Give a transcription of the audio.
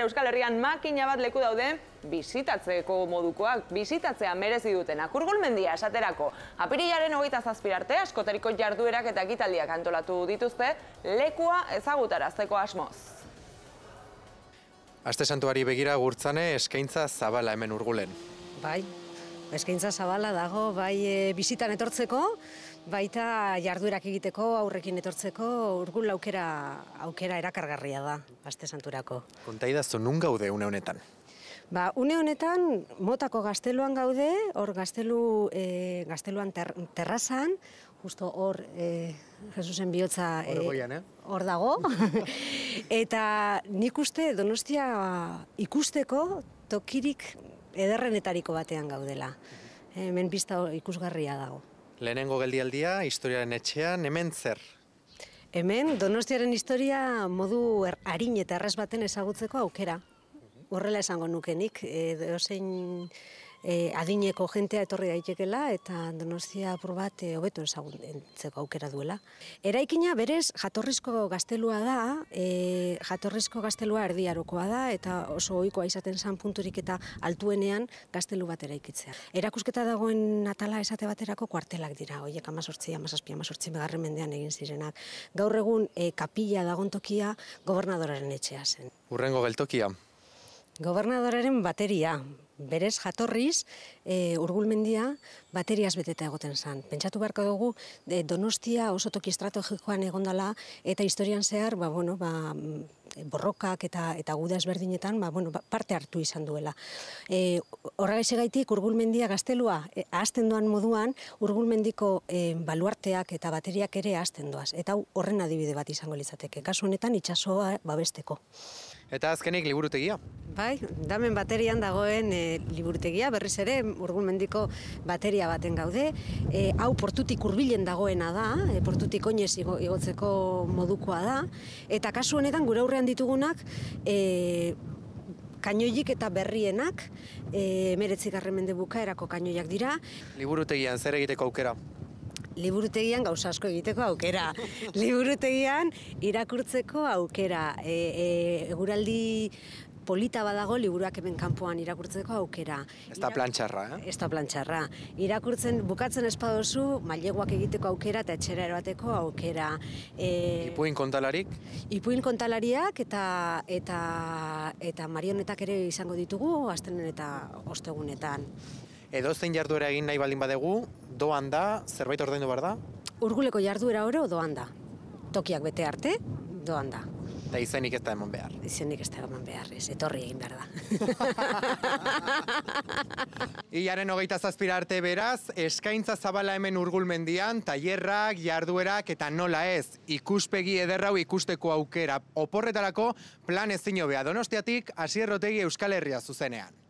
Euskal Herrian makina bat leku daude bizitatzeko modukoak, bizitatzea merezi duten akurgol esaterako. Apirilaren hogeita zazpirarte askotariko jarduerak eta gitaldiak antolatu dituzte, lekua ezagutarazteko asmoz. Aste santuari begira gurtzane eskaintza zabala hemen urgulen. Bai, Eskaintza zabala dago, bai e, bizitan etortzeko, baita jarduerak egiteko, aurrekin etortzeko, urgun laukera aukera erakargarria da, aste santurako. Kontaida zu, nun gaude une honetan? Ba, une honetan, motako gazteluan gaude, hor gaztelu, e, gazteluan ter, terrazan, justo hor e, Jesusen bihotza e, hor eh? dago. eta nik uste donostia ikusteko tokirik ederrenetariko batean gaudela. Hemen pista ikusgarria dago. Lehenengo geldialdia, historiaren etxean, hemen zer? Hemen, donostiaren historia modu er, harin eta errez baten ezagutzeko aukera. Horrela esango nukenik, edo e, adineko jentea etorri daitekela eta Donostia apur bat e, hobeto aukera duela. Eraikina berez jatorrizko gaztelua da, e, jatorrizko gaztelua erdiarokoa da eta oso ohikoa izaten san eta altuenean gaztelu bat eraikitzea. Erakusketa dagoen atala esate baterako kuartelak dira, hoiek 18, 17, 18 megarren mendean egin zirenak. Gaur egun e, kapilla dagoen tokia gobernadoraren etxea zen. Urrengo geltokia. Gobernadoraren bateria berez jatorriz e, urgulmendia bateriaz beteta egoten zan. Pentsatu beharko dugu e, donostia oso toki estrategikoan egondala eta historian zehar, ba, bueno, ba, mm, borrokak eta eta guda ezberdinetan ba, bueno, ba, parte hartu izan duela. E, Horregaise gaitik urgulmendia gaztelua e, ahazten doan moduan urgulmendiko e, baluarteak eta bateriak ere ahazten doaz. Eta horren adibide bat izango litzateke. Kasu honetan itxasoa babesteko. Eta azkenik liburutegia. Bai, damen baterian dagoen eh, liburutegia, berriz ere, urgun bateria baten gaude. E, hau portutik hurbilen dagoena da, e, portutik oinez igotzeko modukoa da. Eta kasu honetan gure aurrean ditugunak, e, kainoik eta berrienak, e, meretzik arremende bukaerako kainoiak dira. Liburutegian zer egiteko aukera? liburutegian gauza asko egiteko aukera. liburutegian irakurtzeko aukera. E, e, eguraldi polita badago liburuak hemen kanpoan irakurtzeko aukera. Ez da plantxarra, eh? Ez da plantxarra. Irakurtzen, bukatzen espadozu, maileguak egiteko aukera eta etxera erbateko aukera. E... Ipuin kontalarik? Ipuin kontalariak eta eta, eta marionetak ere izango ditugu, aztenen eta ostegunetan edo jarduera egin nahi baldin badegu, doan da, zerbait ordaindu behar da? Urguleko jarduera oro doan da. Tokiak bete arte, doan da. Eta izenik ez da eman behar. Izenik ez da eman behar, ez, etorri egin behar da. Iaren hogeita zazpira arte beraz, eskaintza zabala hemen urgulmendian, tailerrak, jarduerak eta nola ez, ikuspegi ederrau ikusteko aukera. Oporretarako plan ezin hobea donostiatik, asierrotegi Euskal Herria zuzenean.